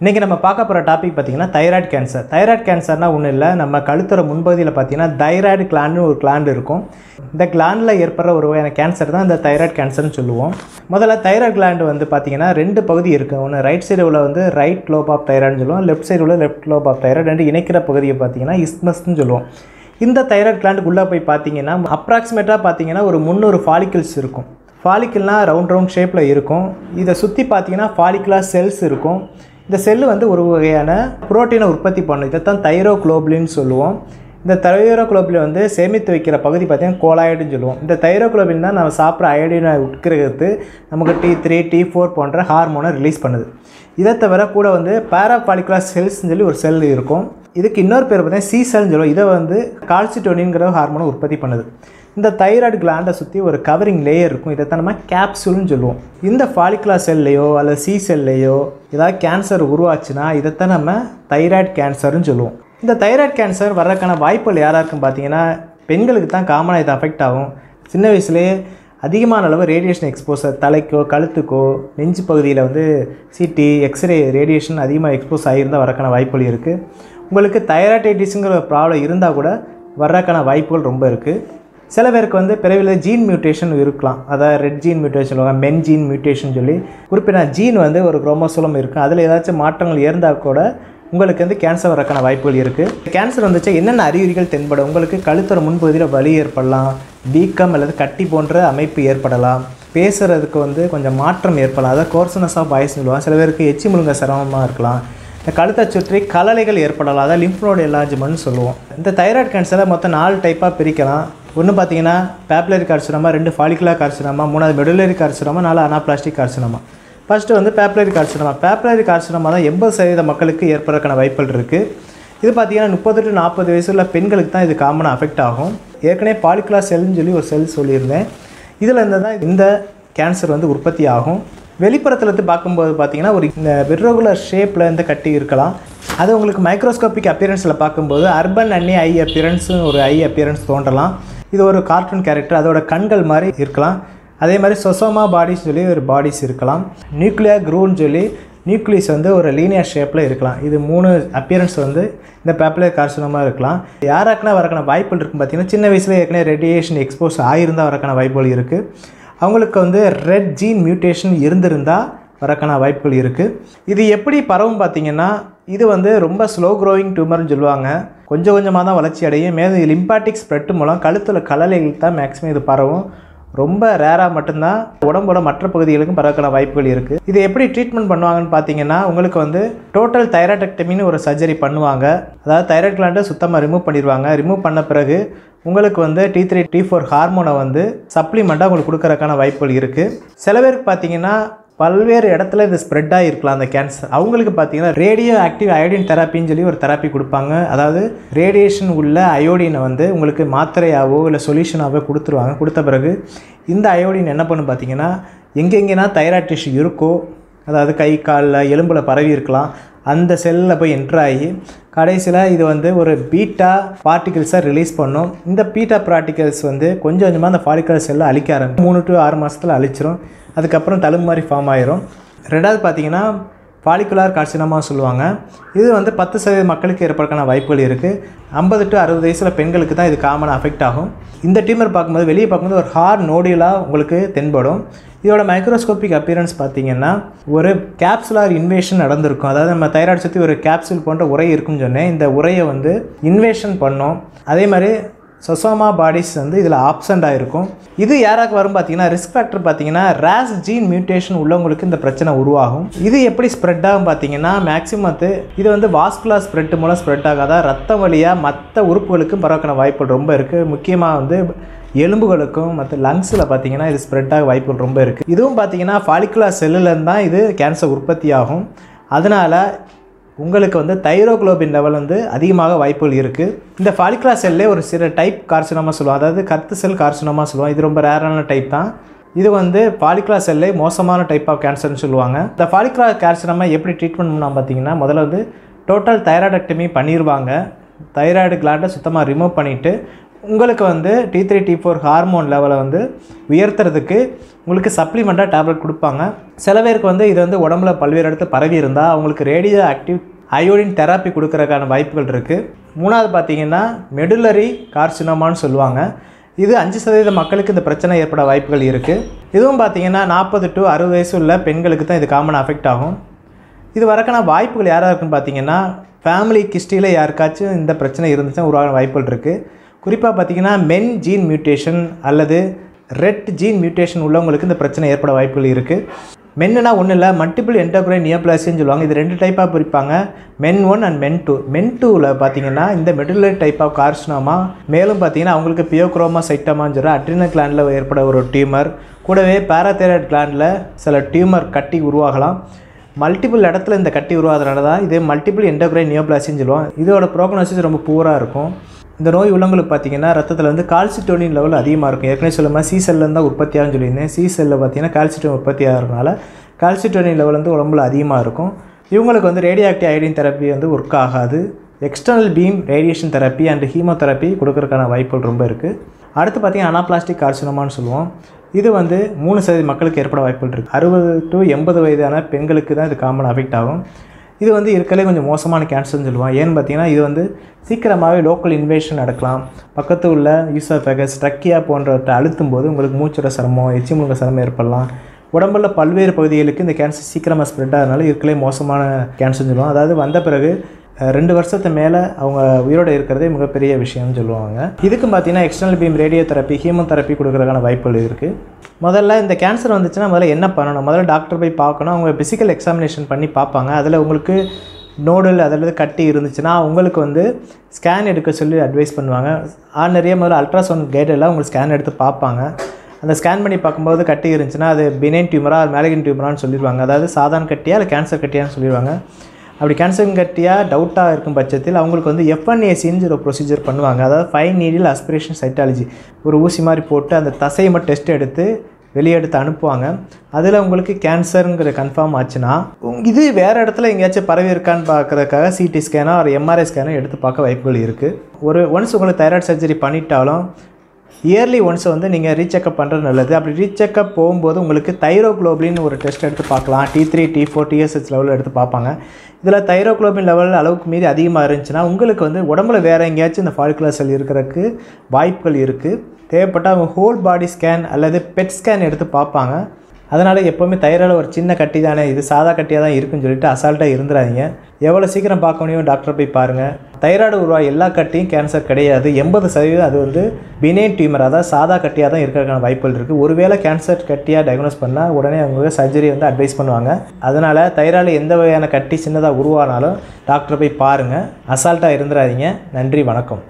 இன்றைக்கி நம்ம பார்க்க போகிற டாபிக் பார்த்திங்கன்னா தைராய்டு கேன்சர் தைராய்டு கேன்சர்னால் ஒன்றும் இல்லை நம்ம கழுத்துற முன்பகுதியில் பார்த்திங்கன்னா தைராய்டு கிளான்னு ஒரு கிளாண்ட் இருக்கும் இந்த கிளாண்டில் ஏற்படுற ஒரு வகையான கேன்சர் தான் இந்த தைராய்டு கேன்சர்னு சொல்லுவோம் முதல்ல தைராய்டு கிளாண்டு வந்து பார்த்திங்கன்னா ரெண்டு பகுதி இருக்குது ஒன்று ரைட் சைடு உள்ள வந்து ரைட் லோப் ஆஃப் தைராய்டுன்னு சொல்லுவோம் லெஃப்ட் சைடு உள்ள லெஃப்ட் லோப் ஆஃப் தைராய்டு ரெண்டு இணைக்கிற பகுதியை பார்த்திங்கன்னா இஸ்மஸ்ன்னு சொல்லுவோம் இந்த தைராய்டு கிளாண்டுக்குள்ளே போய் பார்த்தீங்கன்னா அப்ராக்சிமேட்டாக பார்த்தீங்கன்னா ஒரு முந்நூறு ஃபாலிக்கிள்ஸ் இருக்கும் ஃபாலிக்கிள்னால் ரவுண்ட் ரவுண்ட் ஷேப்பில் இருக்கும் இதை சுற்றி பார்த்திங்கன்னா ஃபாலிக்குலா செல்ஸ் இருக்கும் இந்த செல்லு வந்து ஒரு வகையான புரோட்டீனை உற்பத்தி பண்ணும் இதை தான் குளோபிலின்னு சொல்லுவோம் இந்த குளோபிலை வந்து சேமித்து வைக்கிற பகுதி பார்த்திங்கன்னா கோலாய்டுன்னு சொல்லுவோம் இந்த குளோபின் தான் நம்ம சாப்பிட்ற அயோடினை உட்கிறது நமக்கு டி த்ரீ டி ஃபோர் போன்ற ஹார்மோனை ரிலீஸ் பண்ணுது இதை தவிர கூட வந்து பேராபாலிகுலர் செல்ஸ்ன்னு சொல்லி ஒரு செல் இருக்கும் இதுக்கு இன்னொரு பேர் பார்த்தீங்கன்னா சி சொல்லுவோம் இதை வந்து கால்சிட்டோனிங்கிற ஹார்மோனை உற்பத்தி பண்ணுது இந்த தைராய்டு கிளாண்டை சுற்றி ஒரு கவரிங் லேயர் இருக்கும் இதை தான் நம்ம கேப்சூல்னு சொல்லுவோம் இந்த ஃபாலிகுலா செல்லையோ அல்லது சி செல்லையோ ஏதாவது கேன்சர் உருவாச்சுன்னா இதைத்தான் நம்ம தைராய்டு கேன்சர்னு சொல்லுவோம் இந்த தைராய்டு கேன்சர் வர்றதுக்கான வாய்ப்புகள் யாராக இருக்கும் பார்த்தீங்கன்னா பெண்களுக்கு தான் காமனாக இது அஃபெக்ட் ஆகும் சின்ன வயசுலேயே அதிகமான அளவு ரேடியேஷன் எக்ஸ்போசர் தலைக்கோ கழுத்துக்கோ நெஞ்சு பகுதியில் வந்து சிடி எக்ஸ்ரே ரேடியேஷன் அதிகமாக எக்ஸ்போஸ் ஆகியிருந்தால் வரக்கான வாய்ப்புகள் இருக்குது உங்களுக்கு தைராய்டைட்டிஸுங்கிற ப்ராப்ளம் இருந்தால் கூட வர்றதுக்கான வாய்ப்புகள் ரொம்ப இருக்குது சில பேருக்கு வந்து பிறவியில் ஜீன் மியூட்டேஷன் இருக்கலாம் அதாவது ரெட் ஜீன் மியூட்டேஷன் சொல்லுவாங்க மென் ஜீன் மியூட்டேஷன் சொல்லி குறிப்பிட்ட ஜீன் வந்து ஒரு குரோமோசோலம் இருக்கும் அதில் ஏதாச்சும் மாற்றங்கள் இருந்தால் கூட உங்களுக்கு வந்து கேன்சர் வரக்கான வாய்ப்புகள் இருக்குது கேன்சர் வந்துச்சு என்னென்ன அறிகுறிகள் தென்படும் உங்களுக்கு கழுத்தோட முன்பகுதியில் வலி ஏற்படலாம் வீக்கம் அல்லது கட்டி போன்ற அமைப்பு ஏற்படலாம் பேசுகிறதுக்கு வந்து கொஞ்சம் மாற்றம் ஏற்படலாம் அதாவது கோர்சனஸ் ஆஃப் வாய்ஸ் சொல்லுவாங்க சில பேருக்கு எச்சி முழுங்க சிரமமாக இருக்கலாம் இந்த கழுத்தை சுற்றி கலலைகள் ஏற்படலாம் அதாவது லிம்ஃப் எல்லாஜ்மெண்ட்னு சொல்லுவோம் இந்த தைராய்டு கேன்சரை மொத்தம் நாலு டைப்பாக பிரிக்கலாம் ஒன்று பார்த்தீங்கன்னா பேப்லரி கார்சினமா ரெண்டு ஃபாலிகுலா கார்சினமா மூணாவது மெடுலரி கார்சினமா நாலு அனாப்ளாஸ்டிக் கார்சினமா ஃபஸ்ட்டு வந்து பேப்லரி கார்சினமா பேப்லரி கார்சினமா தான் எண்பது சதவீத மக்களுக்கு ஏற்படுறக்கான வாய்ப்புகள் இருக்குது இது பார்த்திங்கன்னா முப்பது டு நாற்பது வயசு உள்ள பெண்களுக்கு தான் இது காமனாக அஃபெக்ட் ஆகும் ஏற்கனவே பாலிகுலா செல்னு சொல்லி ஒரு செல் சொல்லியிருந்தேன் இதில் இருந்து தான் இந்த கேன்சர் வந்து உற்பத்தி ஆகும் வெளிப்புறத்தில் இருந்து பார்க்கும்போது பார்த்தீங்கன்னா ஒரு இந்த இர்ரெகுலர் ஷேப்பில் இருந்து கட்டி இருக்கலாம் அது உங்களுக்கு மைக்ரோஸ்கோபிக் அப்பியரன்ஸில் பார்க்கும்போது அர்பன் அண்ணி ஐ அப்பியரன்ஸும் ஒரு ஐ அப்பியரன்ஸ் தோன்றலாம் இது ஒரு கார்ட்டூன் கேரக்டர் அதோட கண்கள் மாதிரி இருக்கலாம் அதே மாதிரி சொசோமா பாடிஸ் சொல்லி ஒரு பாடிஸ் இருக்கலாம் நியூக்ளியர் க்ரூன் சொல்லி நியூக்ளியஸ் வந்து ஒரு லீனியர் ஷேப்பில் இருக்கலாம் இது மூணு அப்பியரன்ஸ் வந்து இந்த பேப்புலர் கார்சனமாக இருக்கலாம் யாராக்கெல்லாம் வரக்கான வாய்ப்புகள் இருக்கும் பார்த்திங்கன்னா சின்ன வயசில் ஏற்கனவே ரேடியேஷன் எக்ஸ்போஸ் ஆகியிருந்தால் வரக்கான வாய்ப்புகள் இருக்குது அவங்களுக்கு வந்து ரெட் ஜீன் மியூட்டேஷன் இருந்திருந்தால் வரக்கான வாய்ப்புகள் இருக்குது இது எப்படி பரவும் பார்த்திங்கன்னா இது வந்து ரொம்ப ஸ்லோ க்ரோயிங் டியூமர்னு சொல்லுவாங்க கொஞ்சம் கொஞ்சமாக தான் வளர்ச்சி அடையும் மேலும் இது லிம்பாட்டிக் ஸ்ப்ரெட் மூலம் கழுத்தில் கலலைகள் தான் மேக்ஸிமம் இது பரவும் ரொம்ப ரேராக மட்டும்தான் உடம்போட மற்ற பகுதிகளுக்கும் பரவக்கான வாய்ப்புகள் இருக்குது இது எப்படி ட்ரீட்மெண்ட் பண்ணுவாங்கன்னு பார்த்தீங்கன்னா உங்களுக்கு வந்து டோட்டல் தைராய்டக்டமின்னு ஒரு சர்ஜரி பண்ணுவாங்க அதாவது தைராய்ட் கிளாண்டை சுத்தமாக ரிமூவ் பண்ணிடுவாங்க ரிமூவ் பண்ண பிறகு உங்களுக்கு வந்து டி த்ரீ டி ஃபோர் ஹார்மோனை வந்து சப்ளிமெண்ட்டாக உங்களுக்கு கொடுக்குறக்கான வாய்ப்புகள் இருக்குது சில பேருக்கு பார்த்தீங்கன்னா பல்வேறு இடத்துல இது ஸ்ப்ரெட் ஆகிருக்கலாம் அந்த கேன்சர் அவங்களுக்கு பார்த்தீங்கன்னா ரேடியோ ஆக்டிவ் அயோடின் தெரப்பின்னு சொல்லி ஒரு தெரப்பி கொடுப்பாங்க அதாவது ரேடியேஷன் உள்ள அயோடினை வந்து உங்களுக்கு மாத்திரையாவோ இல்லை சொல்யூஷனாகவோ கொடுத்துருவாங்க கொடுத்த பிறகு இந்த அயோடின் என்ன பண்ணும் பார்த்தீங்கன்னா எங்கெங்கேனா தைராய்ட் டிஷ்யூ இருக்கோ அதாவது கை காலில் எலும்பில் பரவி இருக்கலாம் அந்த செல்லில் போய் என்ட்ராகி கடைசியில் இது வந்து ஒரு பீட்டா பார்ட்டிகல்ஸாக ரிலீஸ் பண்ணும் இந்த பீட்டா பார்ட்டிகல்ஸ் வந்து கொஞ்சம் கொஞ்சமாக அந்த ஃபாலிக்கல் செல்லை அழிக்க ஆரம்பிக்கும் மூணு டு ஆறு மாதத்தில் அழிச்சிரும் அதுக்கப்புறம் தழும்பு மாதிரி ஃபார்ம் ஆயிரும் ரெண்டாவது பார்த்தீங்கன்னா பாலிகுலார் காட்சினமாக சொல்லுவாங்க இது வந்து பத்து சதவீத மக்களுக்கு ஏற்படுறதுக்கான வாய்ப்புகள் இருக்குது ஐம்பது டு அறுபது வயசில் பெண்களுக்கு தான் இது காமனாக அஃபெக்ட் ஆகும் இந்த டியூமர் பார்க்கும்போது வெளியே பார்க்கும்போது ஒரு ஹார் நோடியலாக உங்களுக்கு தென்படும் இதோட மைக்ரோஸ்கோபிக் அப்பியரன்ஸ் பார்த்திங்கன்னா ஒரு கேப்சுலார் இன்வேஷன் நடந்திருக்கும் அதாவது நம்ம தைராய்டு சுற்றி ஒரு கேப்சூல் போன்ற உரை இருக்குன்னு சொன்னேன் இந்த உரையை வந்து இன்வேஷன் பண்ணோம் அதே மாதிரி சொசோமா பாடிஸ் வந்து இதில் ஆப்சண்டாக ஆகிருக்கும் இது யாராக வரும் பார்த்தீங்கன்னா ரிஸ்க் ஃபேக்டர் பார்த்தீங்கன்னா ரேஸ் ஜீன் மியூட்டேஷன் உள்ளவங்களுக்கு இந்த பிரச்சனை உருவாகும் இது எப்படி ஸ்ப்ரெட் ஆகும் பார்த்தீங்கன்னா அது இது வந்து வாஸ்குலர் ஸ்ப்ரெட் மூலம் ஸ்ப்ரெட் ஆகாதா ரத்தம் வழியாக மற்ற உறுப்புகளுக்கும் பரவக்கிற வாய்ப்புகள் ரொம்ப இருக்குது முக்கியமாக வந்து எலும்புகளுக்கும் மற்ற லங்ஸில் பார்த்தீங்கன்னா இது ஸ்ப்ரெட் ஆக வாய்ப்புகள் ரொம்ப இருக்குது இதுவும் பார்த்தீங்கன்னா ஃபாலிகுலர் செல்லுலேருந்து தான் இது கேன்சர் உற்பத்தி ஆகும் அதனால் உங்களுக்கு வந்து தைரோக்ளோபின் லெவல் வந்து அதிகமாக வாய்ப்புகள் இருக்குது இந்த ஃபாலிக்லா செல்லே ஒரு சில டைப் கார்சினமாக சொல்லுவோம் அதாவது கத்து செல் கார்சினமாக சொல்லுவோம் இது ரொம்ப ரேரான டைப் தான் இது வந்து ஃபாலிக்லா செல்லே மோசமான டைப் ஆஃப் கேன்சர்னு சொல்லுவாங்க இந்த ஃபாலிக்லா கேன்சரமாக எப்படி ட்ரீட்மெண்ட் பண்ணால் பார்த்தீங்கன்னா முதல்ல வந்து டோட்டல் தைராய்டக்டமி பண்ணிடுவாங்க தைராய்டு கிளாண்டை சுத்தமாக ரிமூவ் பண்ணிவிட்டு உங்களுக்கு வந்து T three T four hormone லெவலை வந்து உயர்த்துறதுக்கு உங்களுக்கு சப்ளிமெண்ட்டாக டேப்லெட் கொடுப்பாங்க சில பேருக்கு வந்து இது வந்து உடம்புல பல்வேறு இடத்து பரவி இருந்தால் அவங்களுக்கு ரேடியோ ஆக்டிவ் அயோடின் தெராப்பி கொடுக்குறதுக்கான வாய்ப்புகள் இருக்குது மூணாவது பார்த்திங்கன்னா மெடுலரி கார்சினோமான்னு சொல்லுவாங்க இது அஞ்சு சதவீத மக்களுக்கு இந்த பிரச்சனை ஏற்பட வாய்ப்புகள் இருக்குது இதுவும் பார்த்திங்கன்னா நாற்பது டு அறுபது வயசு உள்ள பெண்களுக்கு தான் இது காமன் அஃபெக்ட் ஆகும் இது வரக்கான வாய்ப்புகள் யாராக இருக்குன்னு பார்த்தீங்கன்னா ஃபேமிலி கிஸ்டியில் யாருக்காச்சும் இந்த பிரச்சனை இருந்துச்சுன்னா உருவாக வாய்ப்புகள் இருக்குது குறிப்பாக பார்த்திங்கன்னா மென் ஜீன் மியூட்டேஷன் அல்லது ரெட் ஜீன் மியூட்டேஷன் உள்ளவங்களுக்கு இந்த பிரச்சனை ஏற்பட வாய்ப்புகள் இருக்குது மென்னுனா ஒன்றும் இல்லை மல்டிபிள் என்டோக்ரைன் நியோப்ளாசின்னு சொல்லுவாங்க இது ரெண்டு டைப்பாக பிரிப்பாங்க MEN one and MEN two MEN டூவில் பார்த்தீங்கன்னா இந்த மெடுலர் டைப் ஆஃப் கார்சினோமா மேலும் பார்த்தீங்கன்னா அவங்களுக்கு பியோக்ரோமா சைட்டமான்னு சொல்கிற அட்ரினல் கிளாண்டில் ஏற்பட ஒரு டியூமர் கூடவே பேராத்தைராய்டு கிளாண்டில் சில டியூமர் கட்டி உருவாகலாம் மல்டிபிள் இடத்துல இந்த கட்டி உருவாகிறதுனால தான் இது மல்டிபிள் என்டோக்ரைன் நியோப்ளாசின்னு சொல்லுவோம் இதோட ப்ரோக்னோசிஸ் ரொம்ப பூராக இருக்கும் இந்த நோய் உள்ளவங்களுக்கு பார்த்தீங்கன்னா ரத்தத்தில் வந்து கால்சிட்டோனின் லெவல் அதிகமாக இருக்கும் ஏற்கனவே சொல்லுமா சி செல்லில் தான் உற்பத்தியாகும் சொல்லியிருந்தேன் சி பார்த்தீங்கன்னா கால்சிட்டோன் உற்பத்தி ஆகிறதுனால கால்சிட்டோனின் லெவல் வந்து உடம்புல அதிகமாக இருக்கும் இவங்களுக்கு வந்து ரேடியோ ஆக்டிவ் தெரப்பி வந்து ஒர்க் ஆகாது external beam radiation therapy and chemotherapy கொடுக்கறதுக்கான வாய்ப்புகள் ரொம்ப இருக்குது அடுத்து பார்த்தீங்கன்னா அனாப்ளாஸ்டிக் கார்சினோமான்னு சொல்லுவோம் இது வந்து மூணு சதவீத மக்களுக்கு ஏற்பட வாய்ப்புகள் இருக்குது அறுபது டு எண்பது வயதான பெண்களுக்கு தான் இது காமன் அஃபெக்ட் ஆகும் இது வந்து இருக்கலே கொஞ்சம் மோசமான கேன்சர்னு சொல்லுவான் ஏன்னு பார்த்தீங்கன்னா இது வந்து சீக்கிரமாகவே லோக்கல் இன்வேஷன் நடக்கலாம் பக்கத்து உள்ள யூசோஃபேகஸ் ட்ரக்கியா போன்றவற்றை அழுத்தும் போது உங்களுக்கு மூச்சுட சிரமம் எச்சி முழுங்க சிரமம் ஏற்படலாம் உடம்புல பல்வேறு பகுதிகளுக்கு இந்த கேன்சர் சீக்கிரமாக ஸ்ப்ரெட் ஆகிறதுனால இருக்கலே மோசமான கேன்சர்னு சொல்லுவான் அதாவது வந்த பிறகு ரெண்டு வருஷத்து மேலே அவங்க உயிரோடு இருக்கிறதே மிகப்பெரிய விஷயம்னு சொல்லுவாங்க இதுக்கு பார்த்தீங்கன்னா external beam radiotherapy chemotherapy கொடுக்குறதுக்கான வாய்ப்புகள் இருக்குது முதல்ல இந்த கேன்சர் வந்துச்சுன்னா முதல்ல என்ன பண்ணணும் முதல்ல டாக்டர் போய் பார்க்கணும் அவங்க ஃபிசிக்கல் எக்ஸாமினேஷன் பண்ணி பார்ப்பாங்க அதில் உங்களுக்கு நோடல் அதில் கட்டி இருந்துச்சுன்னா உங்களுக்கு வந்து ஸ்கேன் எடுக்க சொல்லி அட்வைஸ் பண்ணுவாங்க ஆர்டினரியாக முதல்ல அல்ட்ராசவுண்ட் கைடெல்லாம் உங்களுக்கு ஸ்கேன் எடுத்து பார்ப்பாங்க அந்த ஸ்கேன் பண்ணி பார்க்கும்போது கட்டி இருந்துச்சுன்னா அது பினைன் டியூமரா மேலகின் டியூமரான்னு சொல்லிடுவாங்க அதாவது சாதாரண கட்டியா இல்லை கேன்சர் கட்டியான்னு சொல்லிடுவாங்க அப்படி கேன்சரிங் கட்டியாக டவுட்டாக இருக்கும் பட்சத்தில் அவங்களுக்கு வந்து எஃப்என்ஏசின்னு ஒரு ப்ரொசீஜர் பண்ணுவாங்க அதாவது ஃபைன் நீடில் அஸ்பிரேஷன் சைட்டாலஜி ஒரு ஊசி மாதிரி போட்டு அந்த தசையை மட்டும் டெஸ்ட் எடுத்து வெளியெடுத்து அனுப்புவாங்க அதில் உங்களுக்கு கேன்சருங்கிற கன்ஃபார்ம் ஆச்சுன்னா இது வேறு இடத்துல எங்கேயாச்சும் பரவி இருக்கான்னு பார்க்குறதுக்காக சிடி ஸ்கேனோ ஒரு எம்ஆர்ஐ ஸ்கேனோ எடுத்து பார்க்க வாய்ப்புகள் இருக்குது ஒரு ஒன்ஸ் உங்களுக்கு தைராய்டு சர்ஜரி பண்ணிட்டாலும் இயர்லி ஒன்ஸ் வந்து நீங்கள் ரீசெக்கப் பண்ணுறது நல்லது அப்படி ரீசெக்கப் போகும்போது உங்களுக்கு தைரோக்ளோபிளின் ஒரு டெஸ்ட் எடுத்து பார்க்கலாம் T three T four TSH லெவலில் எடுத்து பார்ப்பாங்க இதில் தைரோக்ளோபின் லெவல் அளவுக்கு மீறி அதிகமாக இருந்துச்சுன்னா உங்களுக்கு வந்து உடம்புல வேறு எங்கேயாச்சும் இந்த ஃபால்குலர் செல் இருக்கிறதுக்கு வாய்ப்புகள் இருக்குது தேவைப்பட்டால் அவங்க ஹோல் பாடி ஸ்கேன் அல்லது பெட் ஸ்கேன் எடுத்து பார்ப்பாங்க அதனால் எப்போவுமே தைராய்டில் ஒரு சின்ன கட்டி தானே இது சாதா கட்டியாக தான் இருக்குன்னு சொல்லிட்டு அசால்ட்டாக இருந்துடாதீங்க எவ்வளோ சீக்கிரம் பார்க்க முடியும் டாக்டரை போய் பாருங்கள் தைராய்டு உருவாக எல்லா கட்டியும் கேன்சர் கிடையாது எண்பது சதவீதம் அது வந்து பினேன் டியூமர் அதாவது சாதா கட்டியாக தான் இருக்கிறதுக்கான வாய்ப்புகள் இருக்குது ஒருவேளை கேன்சர் கட்டியாக டயக்னோஸ் பண்ணால் உடனே அவங்க சர்ஜரி வந்து அட்வைஸ் பண்ணுவாங்க அதனால் தைராய்டு எந்த வகையான கட்டி சின்னதாக உருவானாலும் டாக்டரை போய் பாருங்கள் அசால்ட்டாக இருந்துடாதீங்க நன்றி வணக்கம்